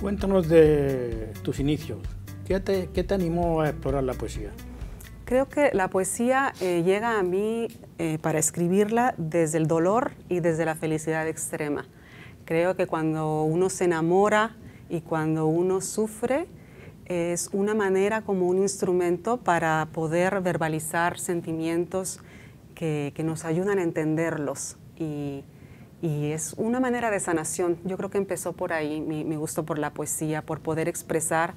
Cuéntanos de tus inicios. ¿Qué te, qué te animó a explorar la poesía? Creo que la poesía eh, llega a mí eh, para escribirla desde el dolor y desde la felicidad extrema. Creo que cuando uno se enamora y cuando uno sufre, es una manera como un instrumento para poder verbalizar sentimientos que, que nos ayudan a entenderlos y, y es una manera de sanación. Yo creo que empezó por ahí mi, gusto por la poesía, por poder expresar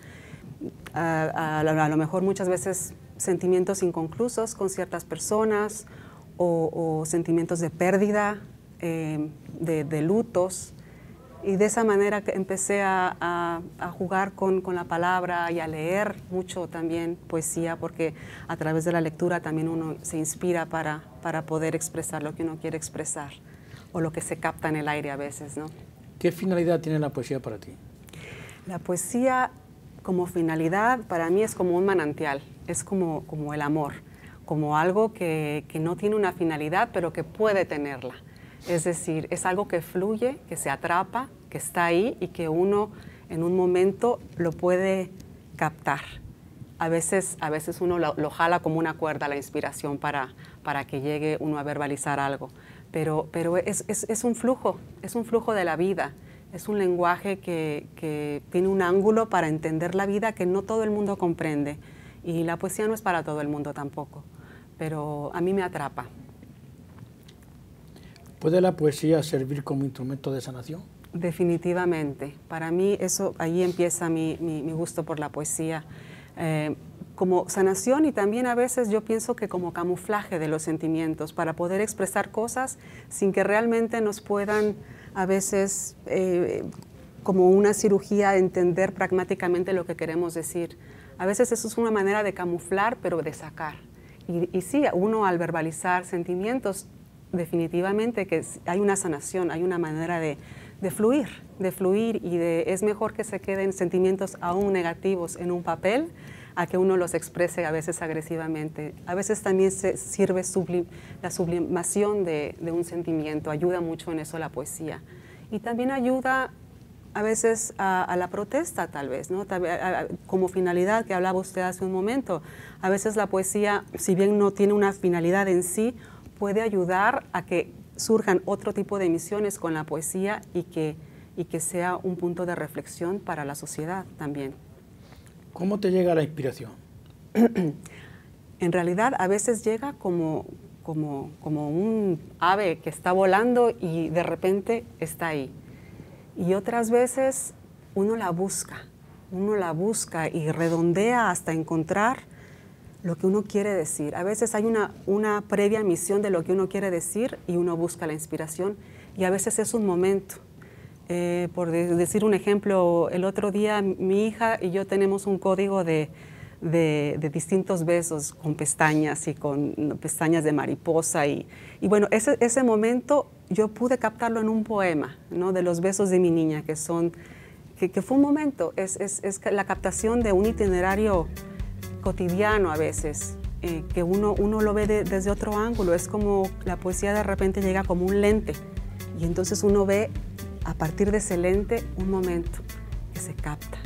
a, lo mejor muchas veces sentimientos inconclusos con ciertas personas o, sentimientos de pérdida, em, de, lutos. Y de esa manera empecé a, jugar con, la palabra y a leer mucho también poesía, porque a través de la lectura también uno se inspira para, para poder expresar lo que uno quiere expresar o lo que se capta en el aire a veces, ¿no? ¿Qué finalidad tiene la poesía para ti? La poesía como finalidad para mí es como un manantial, es como, como el amor, como algo que, que no tiene una finalidad pero que puede tenerla. Es decir, es algo que fluye, que se atrapa, que está ahí y que uno en un momento lo puede captar a veces, a veces uno lo, jala como una cuerda la inspiración para, que llegue uno a verbalizar algo. Pero, es, un flujo, es un flujo de la vida. Es un lenguaje que, tiene un ángulo para entender la vida que no todo el mundo comprende. Y la poesía no es para todo el mundo tampoco, pero a mí me atrapa. ¿Puede la poesía servir como instrumento de sanación? Definitivamente. Para mí eso, ahí empieza mi gusto por la poesía. Eh, como sanación y también a veces yo pienso que como camuflaje de los sentimientos para poder expresar cosas sin que realmente nos puedan a veces eh, como una cirugía entender pragmáticamente lo que queremos decir. A veces eso es una manera de camuflar pero de sacar. Y, y sí, uno al verbalizar sentimientos definitivamente que hay una sanación, hay una manera de, de fluir, de fluir y de es mejor que se queden sentimientos aún negativos en un papel a que uno los exprese a veces agresivamente. A veces también se sirve la sublimación de, un sentimiento, ayuda mucho en eso la poesía. Y también ayuda a veces a, a la protesta tal vez, ¿no? como finalidad que hablaba usted hace un momento. A veces la poesía, si bien no tiene una finalidad en sí, puede ayudar a que surjan otro tipo de misiones con la poesía y que, y que sea un punto de reflexión para la sociedad también. ¿Cómo te llega la inspiración? en realidad a veces llega como, como, como, un ave que está volando y de repente está ahí. Y otras veces uno la busca, uno la busca y redondea hasta encontrar lo que uno quiere decir. A veces hay una, una previa misión de lo que uno quiere decir y uno busca la inspiración y a veces es un momento. Eh, por decir un ejemplo, el otro día mi hija y yo tenemos un código de, de, distintos besos con pestañas y con pestañas de mariposa. Y, y bueno, ese, ese, momento yo pude captarlo en un poema, ¿no? De los besos de mi niña, que son, que, que fue un momento, es, es, es la captación de un itinerario cotidiano a veces, eh, que uno, uno lo ve desde otro ángulo. Es como la poesía de repente llega como un lente y entonces uno ve a partir de ese lente un momento que se capta.